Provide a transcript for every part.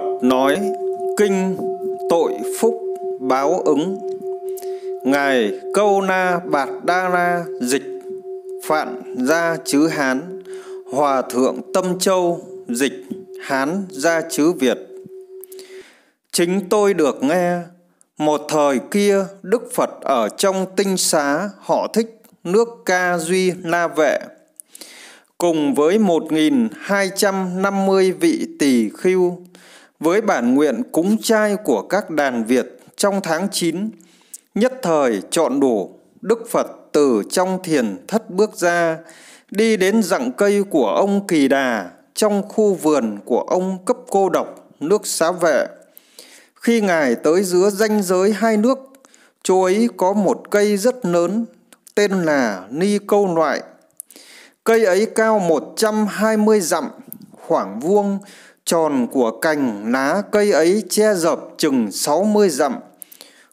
Phật nói kinh tội phúc báo ứng Ngài Câu Na Bạt Đa Na dịch Phạn Gia Chứ Hán Hòa Thượng Tâm Châu dịch Hán Gia Chứ Việt Chính tôi được nghe Một thời kia Đức Phật ở trong tinh xá họ thích nước ca duy la vệ Cùng với 1.250 vị tỷ khưu với bản nguyện cúng trai của các đàn Việt trong tháng 9, nhất thời chọn đủ Đức Phật từ trong thiền thất bước ra, đi đến dặng cây của ông Kỳ Đà trong khu vườn của ông cấp cô độc nước xá vệ. Khi Ngài tới giữa ranh giới hai nước, chỗ ấy có một cây rất lớn tên là Ni Câu Loại. Cây ấy cao 120 dặm, khoảng vuông tròn của cành lá cây ấy che dập chừng 60 dặm.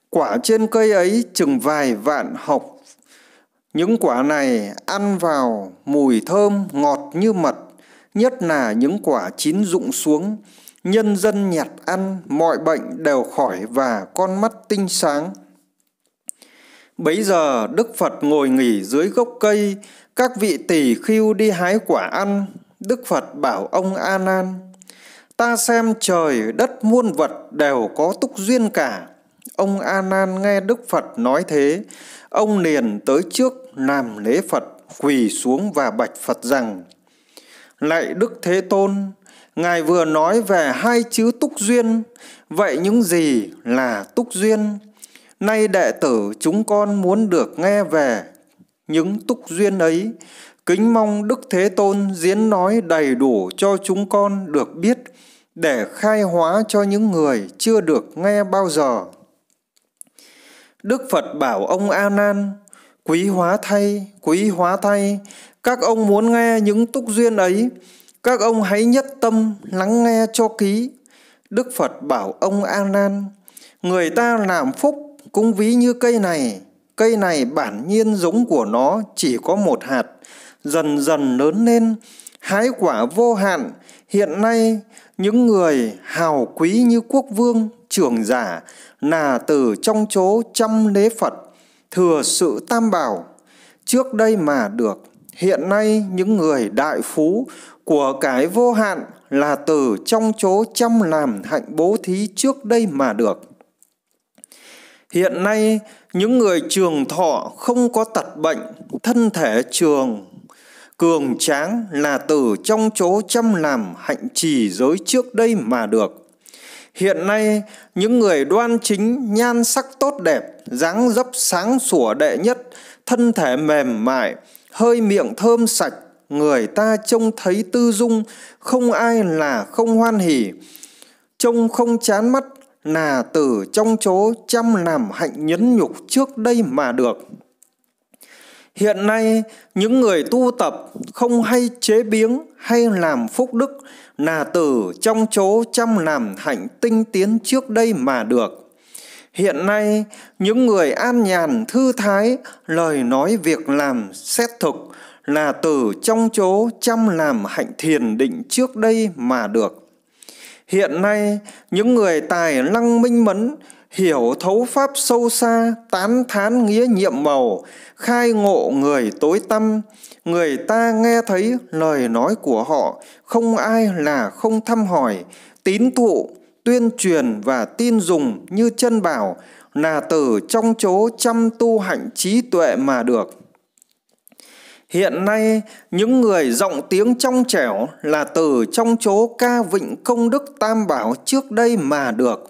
Quả trên cây ấy chừng vài vạn học. Những quả này ăn vào mùi thơm ngọt như mật, nhất là những quả chín rụng xuống. Nhân dân nhặt ăn, mọi bệnh đều khỏi và con mắt tinh sáng. Bấy giờ Đức Phật ngồi nghỉ dưới gốc cây, các vị tỳ khưu đi hái quả ăn, Đức Phật bảo ông A Nan ta xem trời đất muôn vật đều có túc duyên cả ông a nan nghe đức phật nói thế ông liền tới trước làm lễ phật quỳ xuống và bạch phật rằng lạy đức thế tôn ngài vừa nói về hai chữ túc duyên vậy những gì là túc duyên nay đệ tử chúng con muốn được nghe về những túc duyên ấy kính mong đức thế tôn diễn nói đầy đủ cho chúng con được biết để khai hóa cho những người chưa được nghe bao giờ. Đức Phật bảo ông A Nan, quý hóa thay, quý hóa thay, các ông muốn nghe những túc duyên ấy, các ông hãy nhất tâm lắng nghe cho ký. Đức Phật bảo ông A Nan, người ta làm phúc cũng ví như cây này, cây này bản nhiên giống của nó chỉ có một hạt, dần dần lớn lên, hái quả vô hạn, hiện nay những người hào quý như quốc vương trưởng giả là từ trong chỗ trăm đế phật thừa sự tam bảo trước đây mà được hiện nay những người đại phú của cái vô hạn là từ trong chỗ trăm làm hạnh bố thí trước đây mà được hiện nay những người trường thọ không có tật bệnh thân thể trường Cường tráng là từ trong chỗ chăm làm hạnh trì giới trước đây mà được. Hiện nay, những người đoan chính, nhan sắc tốt đẹp, dáng dấp sáng sủa đệ nhất, thân thể mềm mại, hơi miệng thơm sạch, người ta trông thấy tư dung, không ai là không hoan hỉ. Trông không chán mắt là từ trong chỗ chăm làm hạnh nhấn nhục trước đây mà được. Hiện nay, những người tu tập không hay chế biến hay làm phúc đức là từ trong chỗ chăm làm hạnh tinh tiến trước đây mà được. Hiện nay, những người an nhàn thư thái, lời nói việc làm xét thực là từ trong chỗ chăm làm hạnh thiền định trước đây mà được. Hiện nay, những người tài năng minh mẫn, hiểu thấu pháp sâu xa tán thán nghĩa nhiệm màu khai ngộ người tối tâm người ta nghe thấy lời nói của họ không ai là không thăm hỏi tín thụ tuyên truyền và tin dùng như chân bảo là từ trong chỗ chăm tu hạnh trí tuệ mà được hiện nay những người rộng tiếng trong trẻo là từ trong chỗ ca vịnh công đức tam bảo trước đây mà được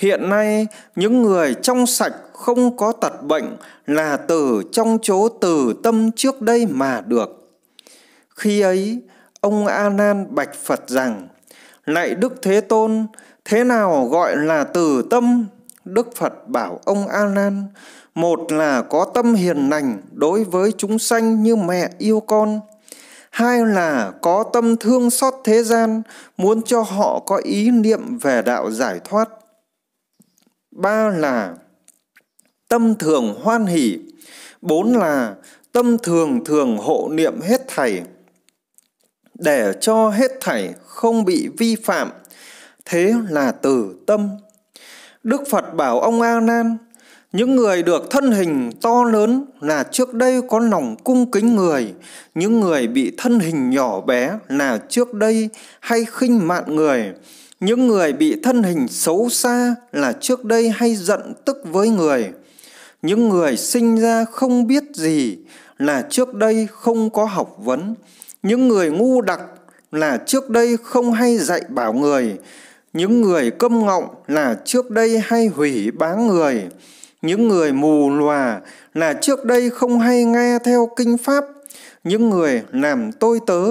Hiện nay, những người trong sạch không có tật bệnh là từ trong chỗ từ tâm trước đây mà được. Khi ấy, ông A Nan bạch Phật rằng: Lạy Đức Thế Tôn, thế nào gọi là từ tâm? Đức Phật bảo ông A Nan: một là có tâm hiền lành đối với chúng sanh như mẹ yêu con, hai là có tâm thương xót thế gian, muốn cho họ có ý niệm về đạo giải thoát ba là tâm thường hoan hỷ bốn là tâm thường thường hộ niệm hết thảy để cho hết thảy không bị vi phạm thế là từ tâm đức phật bảo ông a nan những người được thân hình to lớn là trước đây có lòng cung kính người những người bị thân hình nhỏ bé là trước đây hay khinh mạn người những người bị thân hình xấu xa là trước đây hay giận tức với người những người sinh ra không biết gì là trước đây không có học vấn những người ngu đặc là trước đây không hay dạy bảo người những người câm ngọng là trước đây hay hủy báng người những người mù lòa là trước đây không hay nghe theo kinh pháp những người làm tôi tớ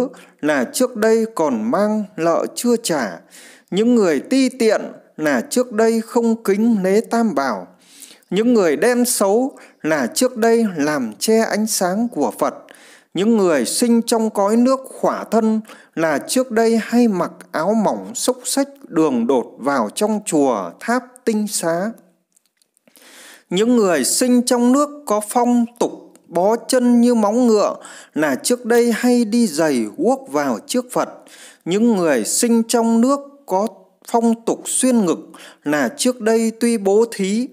là trước đây còn mang nợ chưa trả những người ti tiện là trước đây không kính nế tam bảo những người đen xấu là trước đây làm che ánh sáng của phật những người sinh trong cõi nước khỏa thân là trước đây hay mặc áo mỏng xốc xách đường đột vào trong chùa tháp tinh xá những người sinh trong nước có phong tục bó chân như móng ngựa là trước đây hay đi giày guốc vào trước phật những người sinh trong nước có phong tục xuyên ngực là trước đây tuy bố thí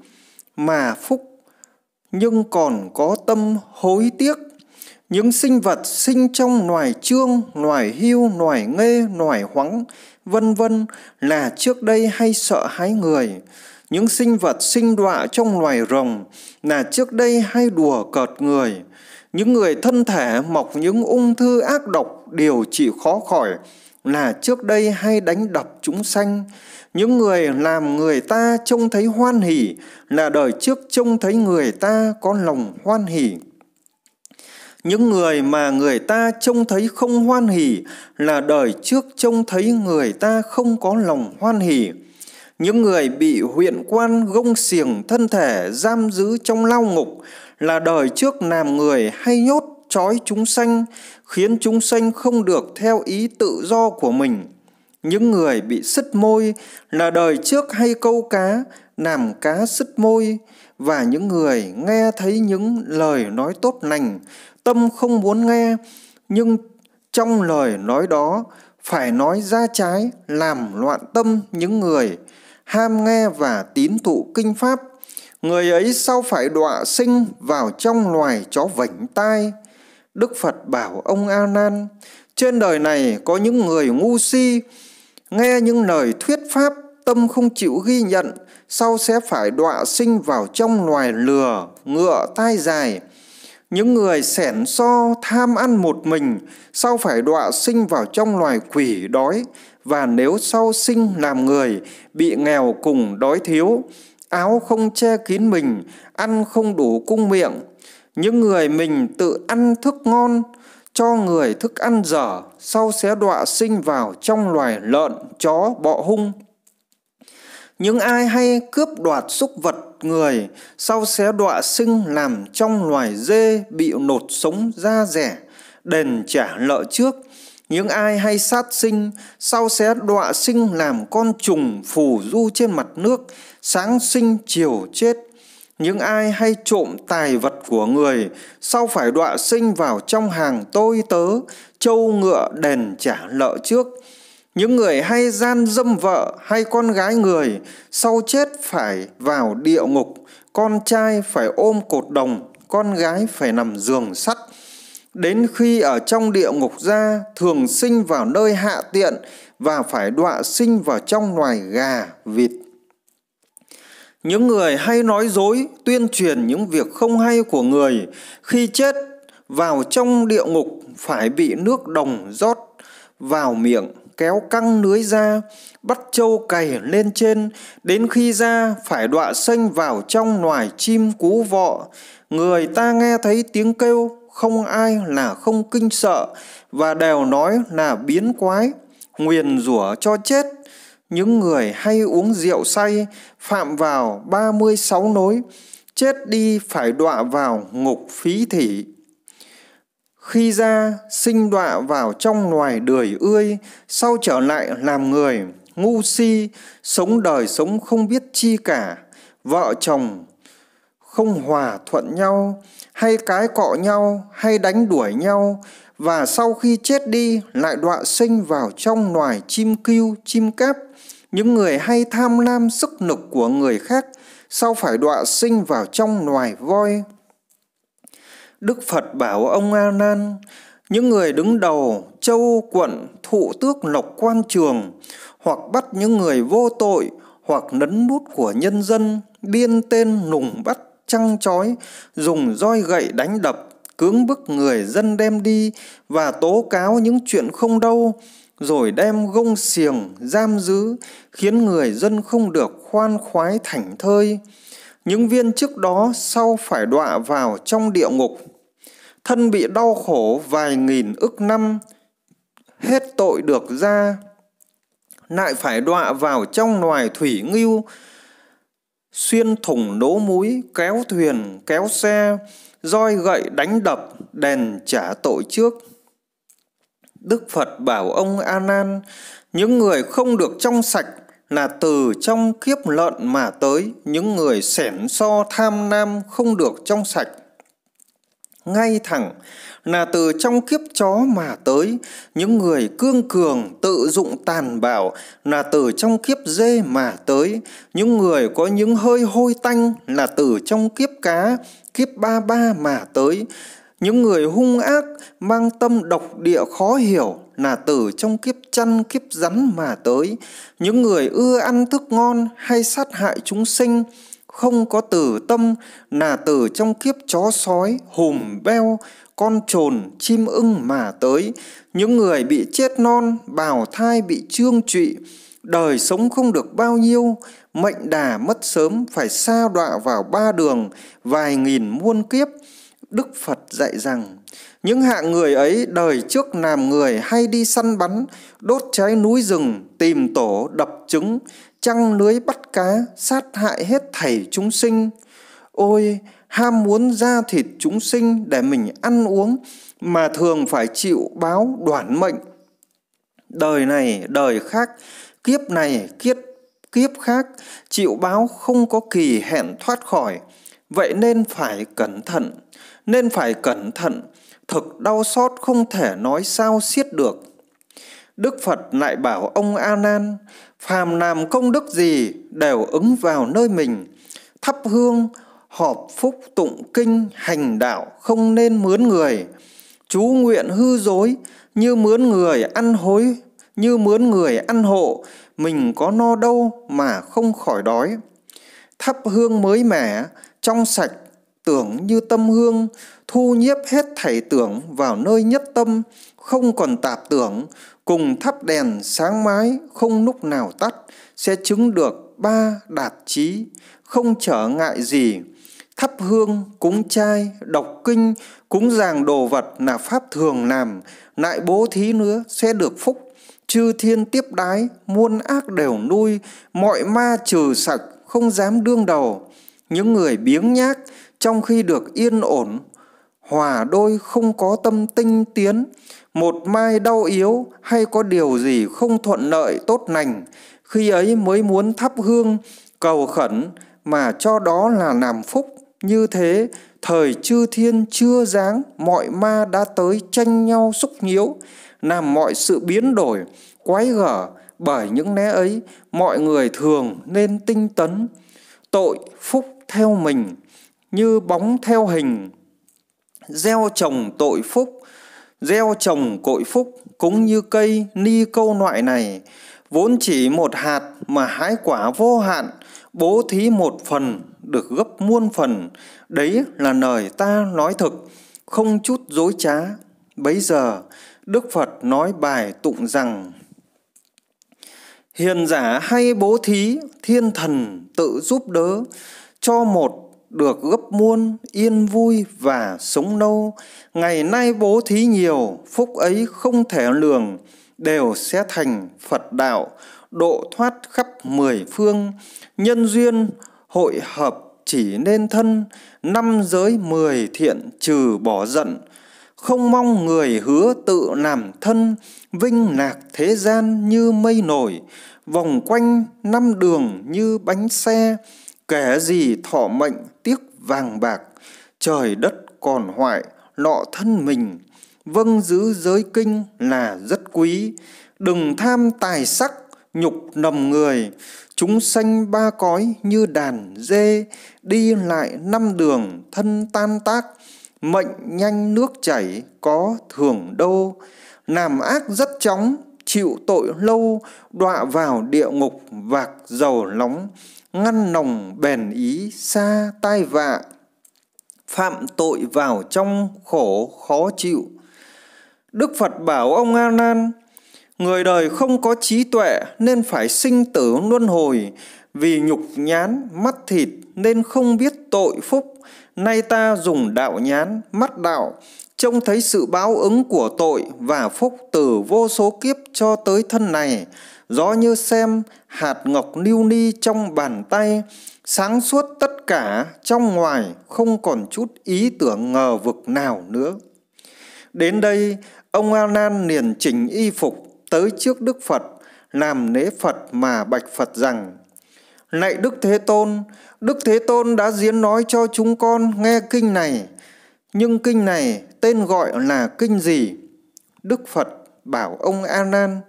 mà phúc nhưng còn có tâm hối tiếc những sinh vật sinh trong loài trương, loài hưu, loài ngê loài hoắng, vân vân là trước đây hay sợ hãi người. Những sinh vật sinh đọa trong loài rồng là trước đây hay đùa cợt người. Những người thân thể mọc những ung thư ác độc đều trị khó khỏi là trước đây hay đánh đập chúng sanh những người làm người ta trông thấy hoan hỉ là đời trước trông thấy người ta có lòng hoan hỉ những người mà người ta trông thấy không hoan hỉ là đời trước trông thấy người ta không có lòng hoan hỉ những người bị huyện quan gông xiềng thân thể giam giữ trong lao ngục là đời trước làm người hay nhốt trói chúng sanh, khiến chúng sanh không được theo ý tự do của mình. Những người bị sứt môi là đời trước hay câu cá, làm cá sứt môi, và những người nghe thấy những lời nói tốt lành, tâm không muốn nghe, nhưng trong lời nói đó phải nói ra trái, làm loạn tâm những người ham nghe và tín thụ kinh pháp người ấy sau phải đọa sinh vào trong loài chó vảnh tai Đức Phật bảo ông A Nan, trên đời này có những người ngu si, nghe những lời thuyết pháp tâm không chịu ghi nhận, sau sẽ phải đọa sinh vào trong loài lừa, ngựa tai dài. Những người sẻn so tham ăn một mình, sau phải đọa sinh vào trong loài quỷ đói, và nếu sau sinh làm người, bị nghèo cùng đói thiếu, áo không che kín mình, ăn không đủ cung miệng, những người mình tự ăn thức ngon cho người thức ăn dở sau sẽ đọa sinh vào trong loài lợn chó bọ hung những ai hay cướp đoạt súc vật người sau sẽ đọa sinh làm trong loài dê bị nột sống da rẻ đền trả nợ trước những ai hay sát sinh sau sẽ đọa sinh làm con trùng phù du trên mặt nước sáng sinh chiều chết những ai hay trộm tài vật của người sau phải đọa sinh vào trong hàng tôi tớ châu ngựa đền trả nợ trước những người hay gian dâm vợ hay con gái người sau chết phải vào địa ngục con trai phải ôm cột đồng con gái phải nằm giường sắt đến khi ở trong địa ngục ra thường sinh vào nơi hạ tiện và phải đọa sinh vào trong loài gà vịt những người hay nói dối tuyên truyền những việc không hay của người khi chết vào trong địa ngục phải bị nước đồng rót vào miệng kéo căng lưới ra bắt trâu cày lên trên đến khi ra phải đọa xanh vào trong loài chim cú vọ người ta nghe thấy tiếng kêu không ai là không kinh sợ và đều nói là biến quái nguyền rủa cho chết những người hay uống rượu say phạm vào ba mươi sáu nối, chết đi phải đọa vào ngục phí thỉ. Khi ra, sinh đọa vào trong loài đười ươi, sau trở lại làm người, ngu si, sống đời sống không biết chi cả, vợ chồng không hòa thuận nhau, hay cái cọ nhau, hay đánh đuổi nhau, và sau khi chết đi lại đọa sinh vào trong loài chim cưu, chim cáp, những người hay tham lam sức nực của người khác sao phải đọa sinh vào trong loài voi đức phật bảo ông a nan những người đứng đầu châu quận thụ tước lộc quan trường hoặc bắt những người vô tội hoặc nấn nút của nhân dân biên tên nùng bắt trăng trói dùng roi gậy đánh đập cưỡng bức người dân đem đi và tố cáo những chuyện không đâu rồi đem gông xiềng giam giữ khiến người dân không được khoan khoái thảnh thơi những viên trước đó sau phải đọa vào trong địa ngục thân bị đau khổ vài nghìn ức năm hết tội được ra lại phải đọa vào trong loài thủy ngưu xuyên thủng nố mũi kéo thuyền kéo xe roi gậy đánh đập đèn trả tội trước Đức Phật bảo ông A Nan, những người không được trong sạch là từ trong kiếp lợn mà tới, những người xẻn so tham nam không được trong sạch. Ngay thẳng là từ trong kiếp chó mà tới, những người cương cường tự dụng tàn bạo là từ trong kiếp dê mà tới, những người có những hơi hôi tanh là từ trong kiếp cá, kiếp ba ba mà tới, những người hung ác mang tâm độc địa khó hiểu là từ trong kiếp chăn kiếp rắn mà tới những người ưa ăn thức ngon hay sát hại chúng sinh không có từ tâm là từ trong kiếp chó sói hùm beo con trồn chim ưng mà tới những người bị chết non bào thai bị trương trụy đời sống không được bao nhiêu mệnh đà mất sớm phải sa đọa vào ba đường vài nghìn muôn kiếp Đức Phật dạy rằng những hạng người ấy đời trước làm người hay đi săn bắn, đốt cháy núi rừng, tìm tổ, đập trứng, trăng lưới bắt cá, sát hại hết thảy chúng sinh. Ôi, ham muốn da thịt chúng sinh để mình ăn uống mà thường phải chịu báo đoản mệnh. Đời này, đời khác, kiếp này, kiếp kiếp khác, chịu báo không có kỳ hẹn thoát khỏi. Vậy nên phải cẩn thận nên phải cẩn thận, thực đau xót không thể nói sao xiết được. Đức Phật lại bảo ông A Nan, phàm làm công đức gì đều ứng vào nơi mình, thắp hương, họp phúc tụng kinh, hành đạo không nên mướn người. Chú nguyện hư dối, như mướn người ăn hối, như mướn người ăn hộ, mình có no đâu mà không khỏi đói. Thắp hương mới mẻ, trong sạch tưởng như tâm hương thu nhiếp hết thảy tưởng vào nơi nhất tâm không còn tạp tưởng cùng thắp đèn sáng mái không lúc nào tắt sẽ chứng được ba đạt trí không trở ngại gì thắp hương cúng trai đọc kinh cúng giàng đồ vật là pháp thường làm lại bố thí nữa sẽ được phúc chư thiên tiếp đái muôn ác đều nuôi mọi ma trừ sạch không dám đương đầu những người biếng nhác trong khi được yên ổn hòa đôi không có tâm tinh tiến một mai đau yếu hay có điều gì không thuận lợi tốt lành khi ấy mới muốn thắp hương cầu khẩn mà cho đó là làm phúc như thế thời chư thiên chưa dáng mọi ma đã tới tranh nhau xúc nhiễu làm mọi sự biến đổi quái gở bởi những né ấy mọi người thường nên tinh tấn tội phúc theo mình như bóng theo hình gieo trồng tội phúc gieo trồng cội phúc cũng như cây ni câu loại này vốn chỉ một hạt mà hái quả vô hạn bố thí một phần được gấp muôn phần đấy là lời ta nói thực không chút dối trá bấy giờ đức phật nói bài tụng rằng hiền giả hay bố thí thiên thần tự giúp đỡ cho một được gấp muôn yên vui và sống lâu ngày nay bố thí nhiều phúc ấy không thể lường đều sẽ thành phật đạo độ thoát khắp mười phương nhân duyên hội hợp chỉ nên thân năm giới mười thiện trừ bỏ giận không mong người hứa tự làm thân vinh lạc thế gian như mây nổi vòng quanh năm đường như bánh xe Kẻ gì thọ mệnh tiếc vàng bạc, trời đất còn hoại, lọ thân mình. Vâng giữ giới kinh là rất quý, đừng tham tài sắc, nhục nầm người. Chúng sanh ba cõi như đàn dê, đi lại năm đường thân tan tác. Mệnh nhanh nước chảy có thường đâu, làm ác rất chóng, chịu tội lâu, đọa vào địa ngục vạc dầu nóng ngăn nòng bền ý xa tai vạ phạm tội vào trong khổ khó chịu đức phật bảo ông a nan người đời không có trí tuệ nên phải sinh tử luân hồi vì nhục nhán mắt thịt nên không biết tội phúc nay ta dùng đạo nhán mắt đạo trông thấy sự báo ứng của tội và phúc từ vô số kiếp cho tới thân này gió như xem hạt ngọc lưu ni trong bàn tay sáng suốt tất cả trong ngoài không còn chút ý tưởng ngờ vực nào nữa đến đây ông a nan liền chỉnh y phục tới trước đức phật làm nế phật mà bạch phật rằng lạy đức thế tôn đức thế tôn đã diễn nói cho chúng con nghe kinh này nhưng kinh này tên gọi là kinh gì đức phật bảo ông a nan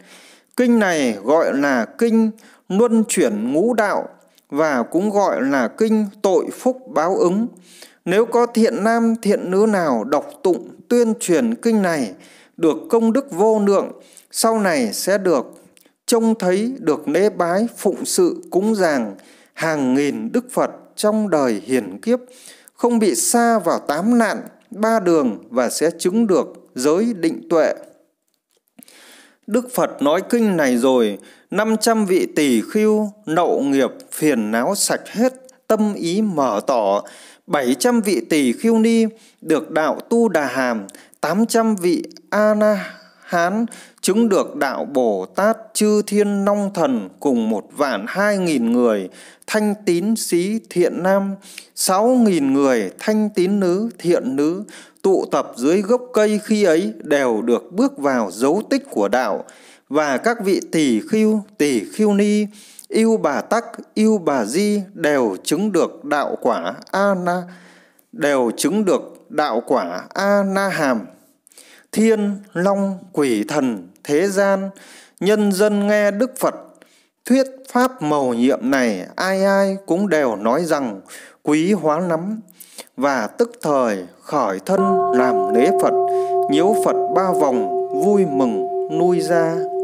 Kinh này gọi là kinh luân chuyển ngũ đạo và cũng gọi là kinh tội phúc báo ứng. Nếu có thiện nam thiện nữ nào đọc tụng tuyên truyền kinh này được công đức vô lượng, sau này sẽ được trông thấy được lễ bái phụng sự cúng dường hàng nghìn đức Phật trong đời hiển kiếp, không bị xa vào tám nạn, ba đường và sẽ chứng được giới định tuệ. Đức Phật nói kinh này rồi, 500 vị tỷ khưu, nậu nghiệp, phiền não sạch hết, tâm ý mở tỏ, 700 vị tỷ khiêu ni được đạo tu đà hàm, 800 vị a na hán chứng được đạo Bồ Tát chư thiên long thần cùng một vạn hai nghìn người thanh tín sĩ thiện nam, sáu nghìn người thanh tín nữ thiện nữ tụ tập dưới gốc cây khi ấy đều được bước vào dấu tích của đạo và các vị tỷ khiêu tỷ khiêu ni yêu bà tắc yêu bà di đều chứng được đạo quả a na đều chứng được đạo quả a na hàm thiên long quỷ thần thế gian nhân dân nghe đức phật thuyết pháp mầu nhiệm này ai ai cũng đều nói rằng quý hóa lắm và tức thời khỏi thân làm lễ phật nhiễu phật ba vòng vui mừng nuôi ra